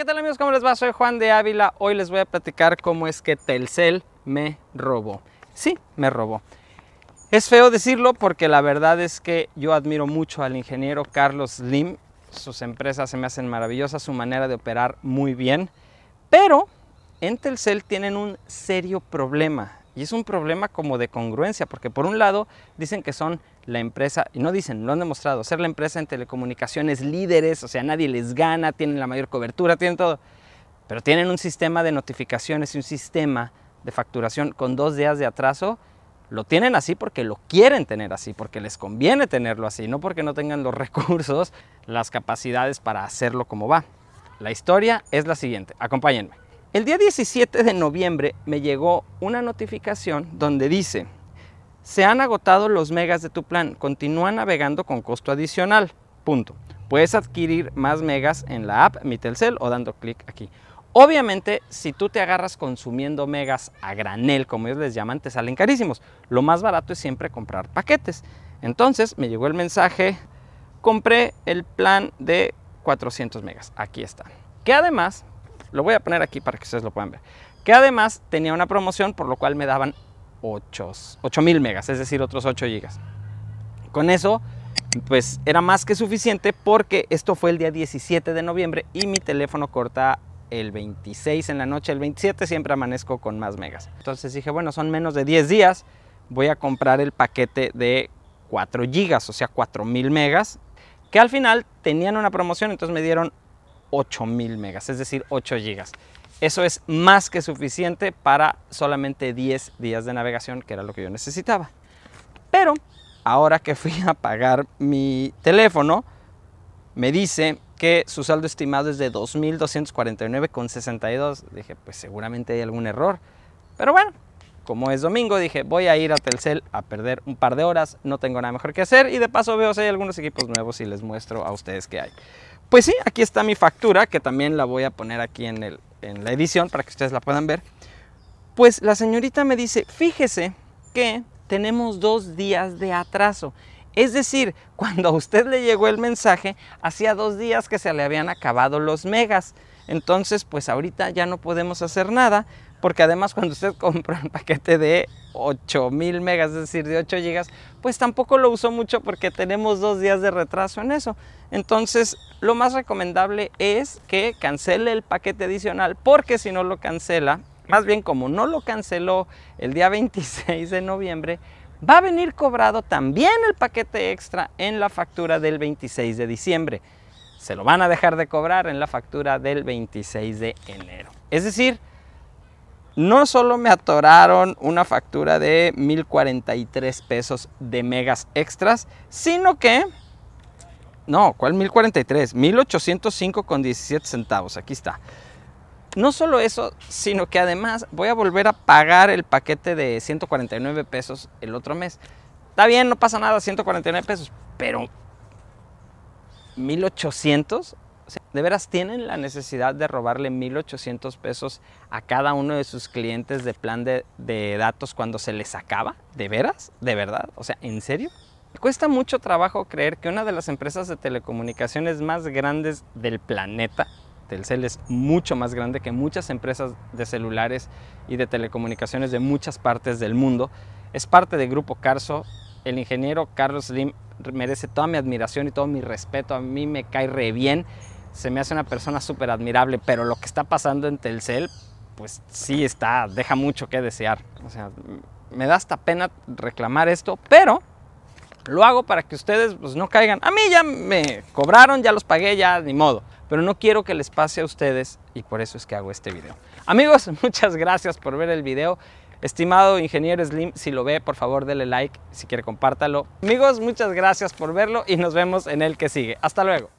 ¿Qué tal amigos? ¿Cómo les va? Soy Juan de Ávila. Hoy les voy a platicar cómo es que Telcel me robó. Sí, me robó. Es feo decirlo porque la verdad es que yo admiro mucho al ingeniero Carlos Lim. Sus empresas se me hacen maravillosas, su manera de operar muy bien. Pero en Telcel tienen un serio problema y es un problema como de congruencia, porque por un lado dicen que son la empresa, y no dicen, lo han demostrado, ser la empresa en telecomunicaciones líderes, o sea, nadie les gana, tienen la mayor cobertura, tienen todo. Pero tienen un sistema de notificaciones y un sistema de facturación con dos días de atraso. Lo tienen así porque lo quieren tener así, porque les conviene tenerlo así, no porque no tengan los recursos, las capacidades para hacerlo como va. La historia es la siguiente, acompáñenme. El día 17 de noviembre me llegó una notificación donde dice, se han agotado los megas de tu plan, continúa navegando con costo adicional. Punto. Puedes adquirir más megas en la app Mi o dando clic aquí. Obviamente, si tú te agarras consumiendo megas a granel, como ellos les llaman, te salen carísimos. Lo más barato es siempre comprar paquetes. Entonces me llegó el mensaje, compré el plan de 400 megas. Aquí está. Que además lo voy a poner aquí para que ustedes lo puedan ver. Que además tenía una promoción por lo cual me daban 8000 megas, es decir, otros 8 gigas. Con eso, pues era más que suficiente porque esto fue el día 17 de noviembre y mi teléfono corta el 26 en la noche, el 27 siempre amanezco con más megas. Entonces dije, bueno, son menos de 10 días, voy a comprar el paquete de 4 gigas, o sea, 4000 megas, que al final tenían una promoción, entonces me dieron 8000 megas, es decir, 8 gigas. Eso es más que suficiente para solamente 10 días de navegación, que era lo que yo necesitaba. Pero ahora que fui a pagar mi teléfono, me dice que su saldo estimado es de 2.249,62. Dije, pues seguramente hay algún error. Pero bueno, como es domingo, dije, voy a ir a Telcel a perder un par de horas, no tengo nada mejor que hacer y de paso veo si hay algunos equipos nuevos y les muestro a ustedes qué hay. Pues sí, aquí está mi factura, que también la voy a poner aquí en, en la edición para que ustedes la puedan ver. Pues la señorita me dice, fíjese que tenemos dos días de atraso. Es decir, cuando a usted le llegó el mensaje, hacía dos días que se le habían acabado los megas. Entonces, pues ahorita ya no podemos hacer nada, porque además cuando usted compra un paquete de 8000 megas, es decir, de 8 gigas, pues tampoco lo usó mucho porque tenemos dos días de retraso en eso. Entonces, lo más recomendable es que cancele el paquete adicional, porque si no lo cancela, más bien como no lo canceló el día 26 de noviembre, va a venir cobrado también el paquete extra en la factura del 26 de diciembre se lo van a dejar de cobrar en la factura del 26 de enero. Es decir, no solo me atoraron una factura de 1043 pesos de megas extras, sino que no, ¿cuál 1043? $1,805.17, con 17 centavos, aquí está. No solo eso, sino que además voy a volver a pagar el paquete de 149 pesos el otro mes. Está bien, no pasa nada, 149 pesos, pero 1800. ¿De veras tienen la necesidad de robarle 1.800 pesos a cada uno de sus clientes de plan de, datos cuando se les acaba? ¿De veras? ¿De verdad? O sea, ¿en serio? cuesta mucho trabajo creer que una de las empresas de telecomunicaciones más grandes del planeta, Telcel es mucho más grande que muchas empresas de celulares y de telecomunicaciones de muchas partes del mundo, es parte del grupo Carso. El ingeniero Carlos Lim, merece toda mi admiración y todo mi respeto. A mí me cae re bien. Se me hace una persona súper admirable, pero lo que está pasando en Telcel, pues sí está, deja mucho que desear. O sea, me da hasta pena reclamar esto, pero lo hago para que ustedes pues, no caigan. A mí ya me cobraron, ya los pagué, ya ni modo. Pero no quiero que les pase a ustedes y por eso es que hago este video. Amigos, muchas gracias por ver el video. Estimado ingeniero Slim, si lo ve, por favor dele like, si quiere compártalo. Amigos, muchas gracias por verlo y nos vemos en el que sigue. Hasta luego.